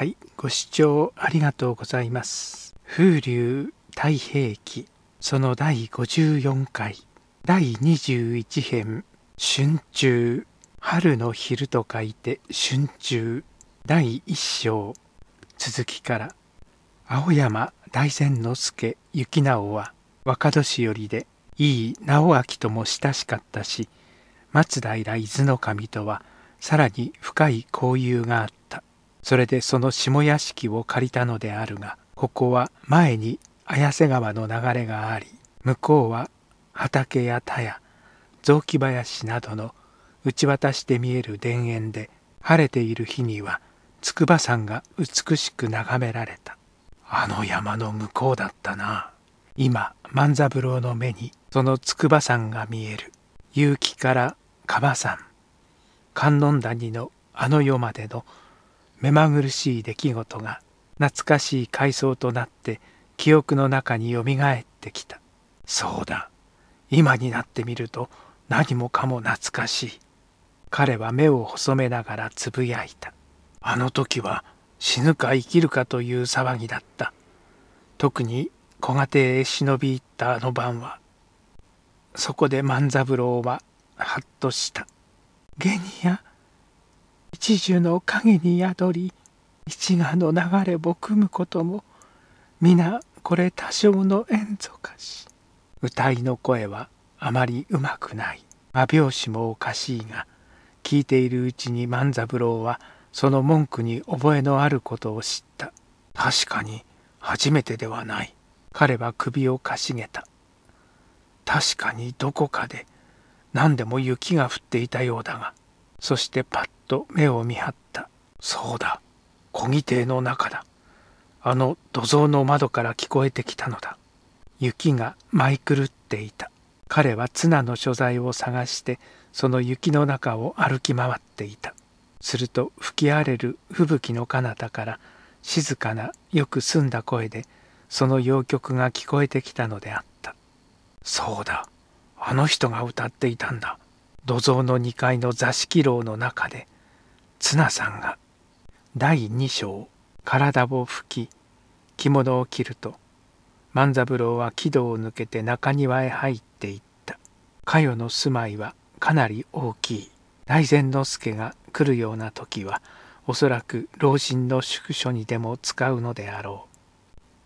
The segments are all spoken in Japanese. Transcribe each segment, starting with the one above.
はい、ご視聴ありがとうございます。風流太平記その第54回第21編春秋春の昼と書いて春秋第1章続きから青山大善之助行直は若年寄りで井伊直明とも親しかったし松平伊豆守とはさらに深い交友があった。それでその下屋敷を借りたのであるがここは前に綾瀬川の流れがあり向こうは畑や田や雑木林などの打ち渡して見える田園で晴れている日には筑波山が美しく眺められたあの山の向こうだったな今万三郎の目にその筑波山が見える結城から蒲山観音谷のあの世までの目まぐるしい出来事が懐かしい回想となって記憶の中によみがえってきたそうだ今になってみると何もかも懐かしい彼は目を細めながらつぶやいたあの時は死ぬか生きるかという騒ぎだった特に小型へ忍び入ったあの晩はそこで万三郎ははっとした「ゲニア一樹の影に宿り一河の流れぼくむことも皆これ多少の縁ぞかし歌いの声はあまりうまくない真拍子もおかしいが聞いているうちに万三郎はその文句に覚えのあることを知った確かに初めてではない彼は首をかしげた確かにどこかで何でも雪が降っていたようだがそしてパッと目を見張ったそうだ小木邸の中だあの土蔵の窓から聞こえてきたのだ雪が舞い狂っていた彼は綱の所在を探してその雪の中を歩き回っていたすると吹き荒れる吹雪の彼方から静かなよく澄んだ声でその洋曲が聞こえてきたのであったそうだあの人が歌っていたんだ土蔵の2階の座敷牢の中で綱さんが第二章体を拭き着物を着ると万三郎は木戸を抜けて中庭へ入っていった佳代の住まいはかなり大きい大善之助が来るような時はおそらく老人の宿所にでも使うのであろう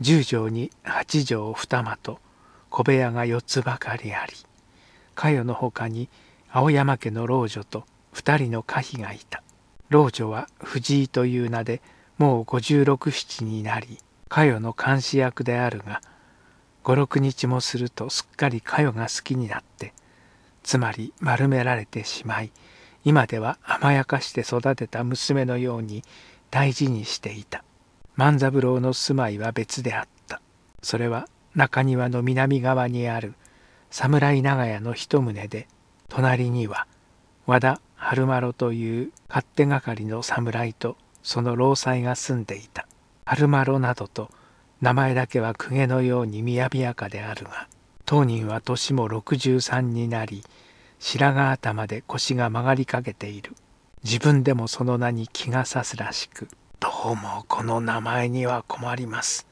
十畳に八畳二間と小部屋が四つばかりあり佳代のほかに青山家の老女と二人の家妃がいた老女は藤井という名でもう56七になり佳代の監視役であるが56日もするとすっかり佳代が好きになってつまり丸められてしまい今では甘やかして育てた娘のように大事にしていた万三郎の住まいは別であったそれは中庭の南側にある侍長屋の一棟で隣には和田春丸という勝手がかりの侍とその労災が住んでいた春丸などと名前だけは公家のようにみやびやかであるが当人は年も63になり白髪頭で腰が曲がりかけている自分でもその名に気がさすらしくどうもこの名前には困ります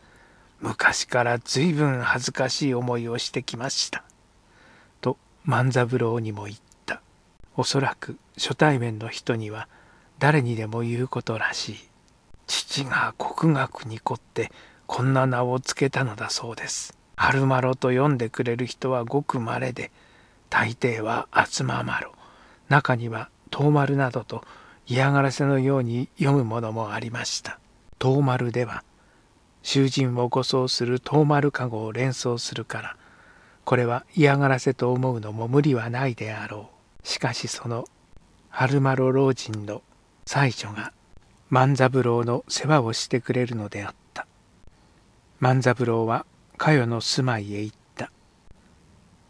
昔から随分恥ずかしい思いをしてきましたと万三郎にも言っおそらく初対面の人には誰にでも言うことらしい父が国学に凝ってこんな名を付けたのだそうですアルマロと読んでくれる人はごくまれで大抵は厚ままろ中には遠丸などと嫌がらせのように読むものもありました遠丸では囚人を護送する遠丸籠を連想するからこれは嫌がらせと思うのも無理はないであろうしかしその春丸老人の妻女が万三郎の世話をしてくれるのであった万三郎は佳代の住まいへ行った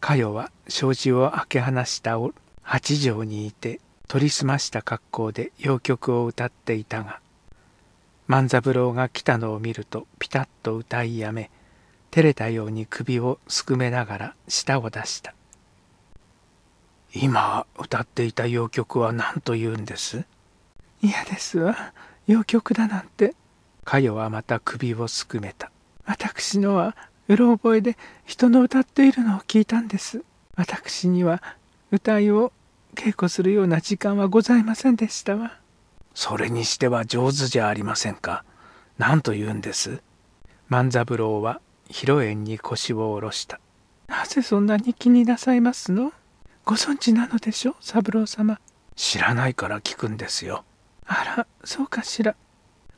佳代は障子を開け放した八畳にいて取りすました格好で洋曲を歌っていたが万三郎が来たのを見るとピタッと歌いやめ照れたように首をすくめながら舌を出した今歌っていた洋曲は何と言うんです嫌ですわ洋曲だなんてかよはまた首をすくめた私のはうろ覚えで人の歌っているのを聞いたんです私には歌いを稽古するような時間はございませんでしたわそれにしては上手じゃありませんか何と言うんです万三郎は披露宴に腰を下ろしたなぜそんなに気になさいますのご存知なのでしょ三郎様知らないから聞くんですよあらそうかしら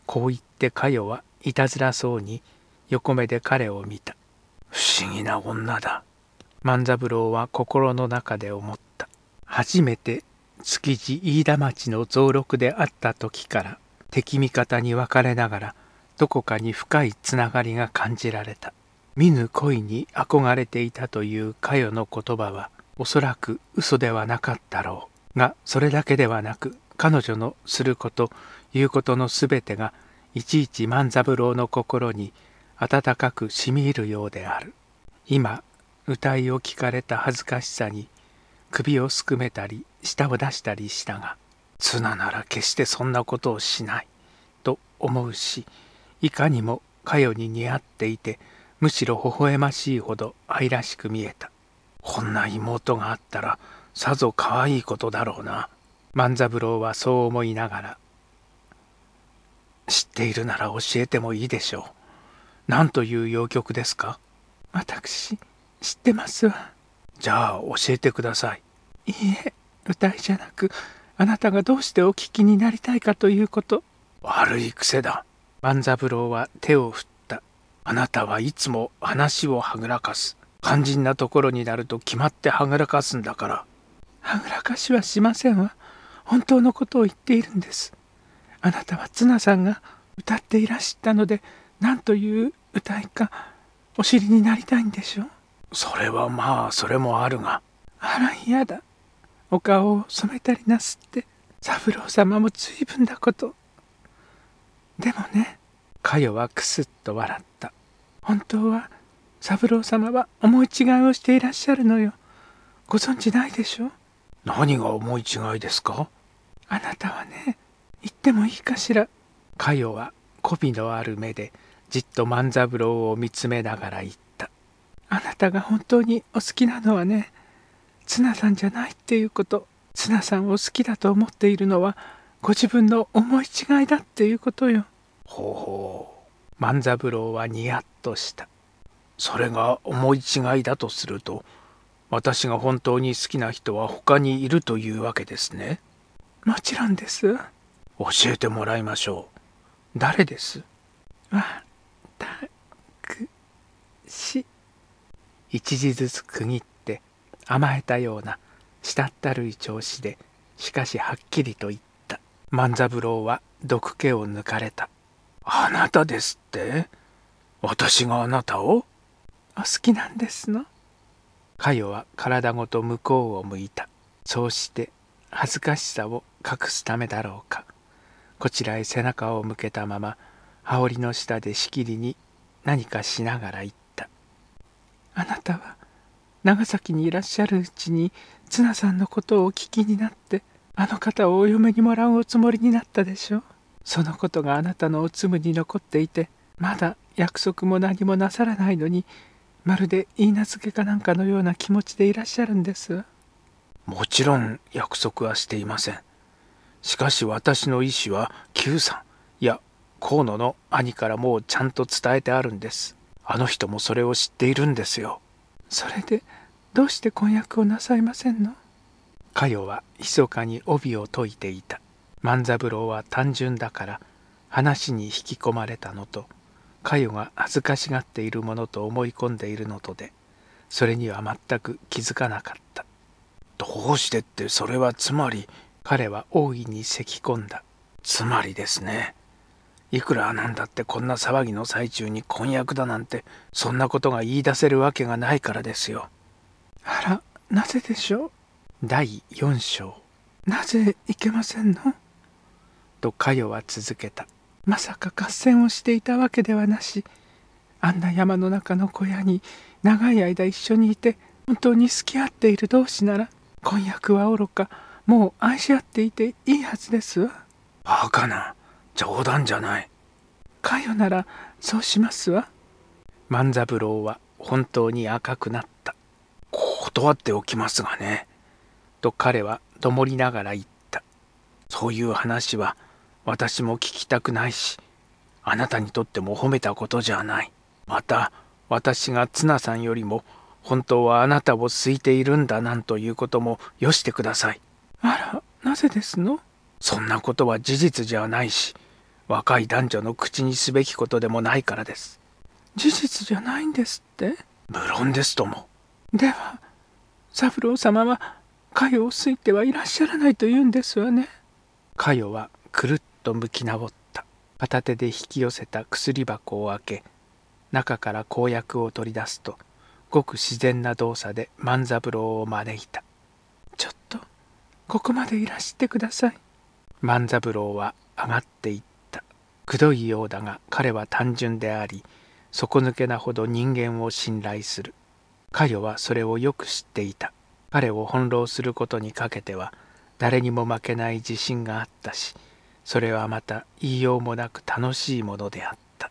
こう言ってかよはいたずらそうに横目で彼を見た不思議な女だ万三郎は心の中で思った初めて築地飯田町の増録であった時から敵味方に分かれながらどこかに深いつながりが感じられた見ぬ恋に憧れていたというかよの言葉はおそらく嘘ではなかったろうがそれだけではなく彼女のすること言うことのすべてがいちいち万三郎の心に温かくしみ入るようである今歌いを聞かれた恥ずかしさに首をすくめたり舌を出したりしたが綱なら決してそんなことをしないと思うしいかにもかよに似合っていてむしろ微笑ましいほど愛らしく見えたこんな妹があったらさぞかわいいことだろうな万三郎はそう思いながら知っているなら教えてもいいでしょう何という洋曲ですか私知ってますわじゃあ教えてくださいいいえ歌いじゃなくあなたがどうしてお聞きになりたいかということ悪い癖だ万三郎は手を振ったあなたはいつも話をはぐらかす肝心なところになると決まってはぐらかすんだから。はぐらかしはしませんわ。本当のことを言っているんです。あなたは綱さんが歌っていらしたので、何という歌いかお知りになりたいんでしょう。それはまあ、それもあるが。あら、嫌だ。お顔を染めたりなすって、三郎様も随分だこと。でもね、かよはくすっと笑った。本当は三郎様は思い違いをしていらっしゃるのよ。ご存知ないでしょ何が思い違いですかあなたはね、言ってもいいかしら。かよは、こびのある目で、じっと万三郎を見つめながら言った。あなたが本当にお好きなのはね、綱さんじゃないっていうこと、綱さんを好きだと思っているのは、ご自分の思い違いだっていうことよ。ほうほう。万三郎はニヤッとした。それが思い違いだとすると私が本当に好きな人は他にいるというわけですねもちろんです教えてもらいましょう誰ですわたくし一字ずつ区切って甘えたようなしたったるい調子でしかしはっきりと言った万三郎は毒気を抜かれたあなたですって私があなたをお好きなんですのかよは体ごと向こうを向いた。そうして恥ずかしさを隠すためだろうか。こちらへ背中を向けたまま、羽織の下でしきりに何かしながら言った。あなたは長崎にいらっしゃるうちに綱さんのことをお聞きになって、あの方をお嫁にもらうおつもりになったでしょう。そのことがあなたのおつむに残っていて、まだ約束も何もなさらないのに、まるで言い名付けかなんかのような気持ちでいらっしゃるんですもちろん約束はしていませんしかし私の意思は Q さんいや河野の兄からもうちゃんと伝えてあるんですあの人もそれを知っているんですよそれでどうして婚約をなさいませんの佳代は密かに帯を解いていた万三郎は単純だから話に引き込まれたのと佳代が恥ずかしがっているものと思い込んでいるのとでそれには全く気づかなかったどうしてってそれはつまり彼は大いに咳き込んだつまりですねいくらなんだってこんな騒ぎの最中に婚約だなんてそんなことが言い出せるわけがないからですよあらなぜでしょう第4章なぜいけませんのと佳代は続けたまさか合戦をしていたわけではなしあんな山の中の小屋に長い間一緒にいて本当に好き合っている同士なら婚約はおろかもう愛し合っていていいはずですわバカな冗談じゃないかよならそうしますわ万三郎は本当に赤くなった断っておきますがねと彼はどもりながら言ったそういう話は私も聞きたくないしあなたにとっても褒めたことじゃないまた私が綱さんよりも本当はあなたを好いているんだなんということもよしてくださいあらなぜですのそんなことは事実じゃないし若い男女の口にすべきことでもないからです事実じゃないんですって無論ですともでは三郎様はかよを好いてはいらっしゃらないと言うんですわねカヨはくっと向き直った片手で引き寄せた薬箱を開け中から公約を取り出すとごく自然な動作で万三郎を招いたちょっとここまでいらしてください万三郎は上がっていったくどいようだが彼は単純であり底抜けなほど人間を信頼する代はそれをよく知っていた彼を翻弄することにかけては誰にも負けない自信があったしそれはまた言いようもなく楽しいものであった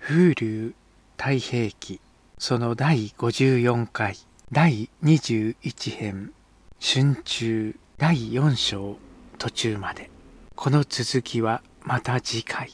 風流太平記その第54回第21編春秋第4章途中までこの続きはまた次回。